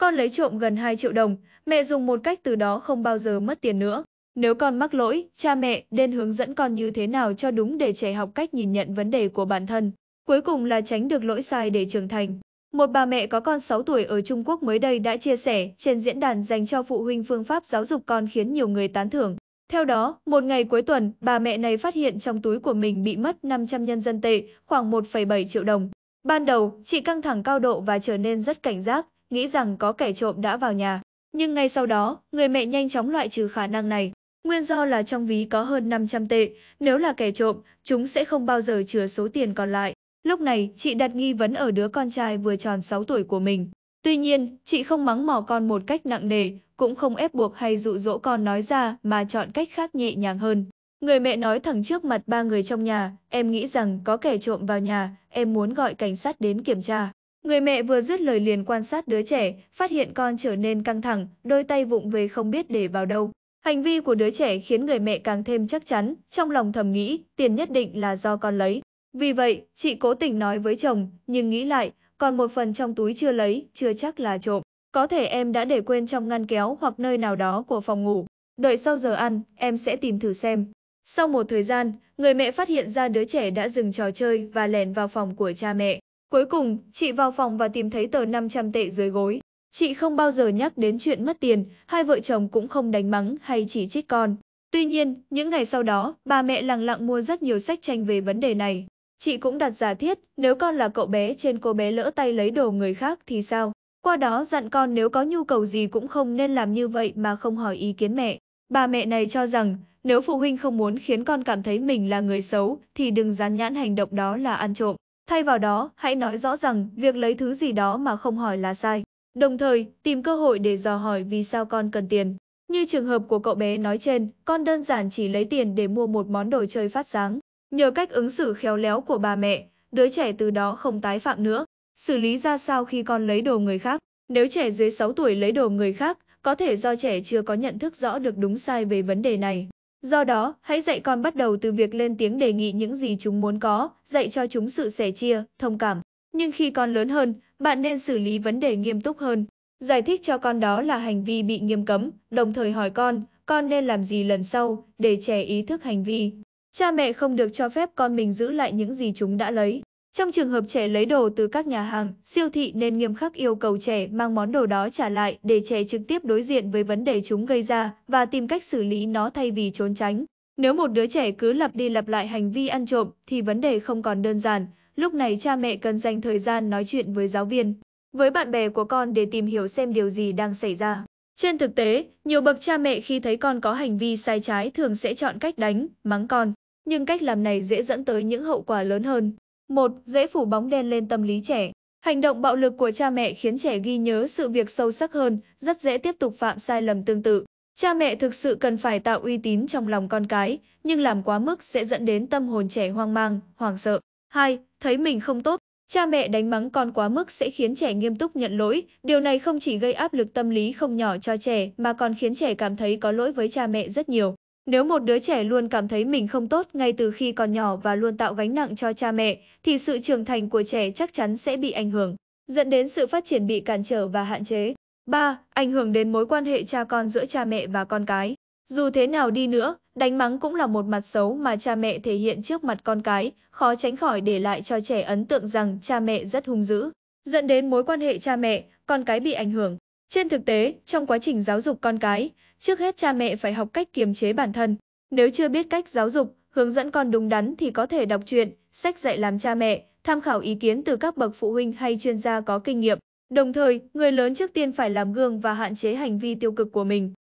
Con lấy trộm gần 2 triệu đồng, mẹ dùng một cách từ đó không bao giờ mất tiền nữa. Nếu con mắc lỗi, cha mẹ nên hướng dẫn con như thế nào cho đúng để trẻ học cách nhìn nhận vấn đề của bản thân. Cuối cùng là tránh được lỗi sai để trưởng thành. Một bà mẹ có con 6 tuổi ở Trung Quốc mới đây đã chia sẻ trên diễn đàn dành cho phụ huynh phương pháp giáo dục con khiến nhiều người tán thưởng. Theo đó, một ngày cuối tuần, bà mẹ này phát hiện trong túi của mình bị mất 500 nhân dân tệ, khoảng 1,7 triệu đồng. Ban đầu, chị căng thẳng cao độ và trở nên rất cảnh giác, nghĩ rằng có kẻ trộm đã vào nhà. Nhưng ngay sau đó, người mẹ nhanh chóng loại trừ khả năng này. Nguyên do là trong ví có hơn 500 tệ, nếu là kẻ trộm, chúng sẽ không bao giờ chứa số tiền còn lại. Lúc này, chị đặt nghi vấn ở đứa con trai vừa tròn 6 tuổi của mình. Tuy nhiên, chị không mắng mỏ con một cách nặng nề, cũng không ép buộc hay dụ dỗ con nói ra mà chọn cách khác nhẹ nhàng hơn. Người mẹ nói thẳng trước mặt ba người trong nhà, em nghĩ rằng có kẻ trộm vào nhà, em muốn gọi cảnh sát đến kiểm tra. Người mẹ vừa dứt lời liền quan sát đứa trẻ, phát hiện con trở nên căng thẳng, đôi tay vụng về không biết để vào đâu. Hành vi của đứa trẻ khiến người mẹ càng thêm chắc chắn, trong lòng thầm nghĩ tiền nhất định là do con lấy. Vì vậy, chị cố tình nói với chồng, nhưng nghĩ lại, còn một phần trong túi chưa lấy, chưa chắc là trộm. Có thể em đã để quên trong ngăn kéo hoặc nơi nào đó của phòng ngủ. Đợi sau giờ ăn, em sẽ tìm thử xem. Sau một thời gian, người mẹ phát hiện ra đứa trẻ đã dừng trò chơi và lẻn vào phòng của cha mẹ. Cuối cùng, chị vào phòng và tìm thấy tờ 500 tệ dưới gối. Chị không bao giờ nhắc đến chuyện mất tiền, hai vợ chồng cũng không đánh mắng hay chỉ trích con. Tuy nhiên, những ngày sau đó, bà mẹ lặng lặng mua rất nhiều sách tranh về vấn đề này. Chị cũng đặt giả thiết, nếu con là cậu bé trên cô bé lỡ tay lấy đồ người khác thì sao? Qua đó dặn con nếu có nhu cầu gì cũng không nên làm như vậy mà không hỏi ý kiến mẹ. Bà mẹ này cho rằng, nếu phụ huynh không muốn khiến con cảm thấy mình là người xấu thì đừng dán nhãn hành động đó là ăn trộm. Thay vào đó, hãy nói rõ rằng việc lấy thứ gì đó mà không hỏi là sai. Đồng thời, tìm cơ hội để dò hỏi vì sao con cần tiền. Như trường hợp của cậu bé nói trên, con đơn giản chỉ lấy tiền để mua một món đồ chơi phát sáng. Nhờ cách ứng xử khéo léo của bà mẹ, đứa trẻ từ đó không tái phạm nữa. Xử lý ra sao khi con lấy đồ người khác? Nếu trẻ dưới 6 tuổi lấy đồ người khác, có thể do trẻ chưa có nhận thức rõ được đúng sai về vấn đề này. Do đó, hãy dạy con bắt đầu từ việc lên tiếng đề nghị những gì chúng muốn có, dạy cho chúng sự sẻ chia, thông cảm. Nhưng khi con lớn hơn, bạn nên xử lý vấn đề nghiêm túc hơn. Giải thích cho con đó là hành vi bị nghiêm cấm, đồng thời hỏi con, con nên làm gì lần sau để trẻ ý thức hành vi. Cha mẹ không được cho phép con mình giữ lại những gì chúng đã lấy. Trong trường hợp trẻ lấy đồ từ các nhà hàng, siêu thị nên nghiêm khắc yêu cầu trẻ mang món đồ đó trả lại để trẻ trực tiếp đối diện với vấn đề chúng gây ra và tìm cách xử lý nó thay vì trốn tránh. Nếu một đứa trẻ cứ lặp đi lặp lại hành vi ăn trộm thì vấn đề không còn đơn giản, lúc này cha mẹ cần dành thời gian nói chuyện với giáo viên, với bạn bè của con để tìm hiểu xem điều gì đang xảy ra. Trên thực tế, nhiều bậc cha mẹ khi thấy con có hành vi sai trái thường sẽ chọn cách đánh, mắng con, nhưng cách làm này dễ dẫn tới những hậu quả lớn hơn. 1. Dễ phủ bóng đen lên tâm lý trẻ. Hành động bạo lực của cha mẹ khiến trẻ ghi nhớ sự việc sâu sắc hơn, rất dễ tiếp tục phạm sai lầm tương tự. Cha mẹ thực sự cần phải tạo uy tín trong lòng con cái, nhưng làm quá mức sẽ dẫn đến tâm hồn trẻ hoang mang, hoảng sợ. 2. Thấy mình không tốt. Cha mẹ đánh mắng con quá mức sẽ khiến trẻ nghiêm túc nhận lỗi, điều này không chỉ gây áp lực tâm lý không nhỏ cho trẻ mà còn khiến trẻ cảm thấy có lỗi với cha mẹ rất nhiều. Nếu một đứa trẻ luôn cảm thấy mình không tốt ngay từ khi còn nhỏ và luôn tạo gánh nặng cho cha mẹ, thì sự trưởng thành của trẻ chắc chắn sẽ bị ảnh hưởng, dẫn đến sự phát triển bị cản trở và hạn chế. 3. Ảnh hưởng đến mối quan hệ cha con giữa cha mẹ và con cái. Dù thế nào đi nữa, đánh mắng cũng là một mặt xấu mà cha mẹ thể hiện trước mặt con cái, khó tránh khỏi để lại cho trẻ ấn tượng rằng cha mẹ rất hung dữ, dẫn đến mối quan hệ cha mẹ, con cái bị ảnh hưởng. Trên thực tế, trong quá trình giáo dục con cái, trước hết cha mẹ phải học cách kiềm chế bản thân. Nếu chưa biết cách giáo dục, hướng dẫn con đúng đắn thì có thể đọc truyện, sách dạy làm cha mẹ, tham khảo ý kiến từ các bậc phụ huynh hay chuyên gia có kinh nghiệm. Đồng thời, người lớn trước tiên phải làm gương và hạn chế hành vi tiêu cực của mình.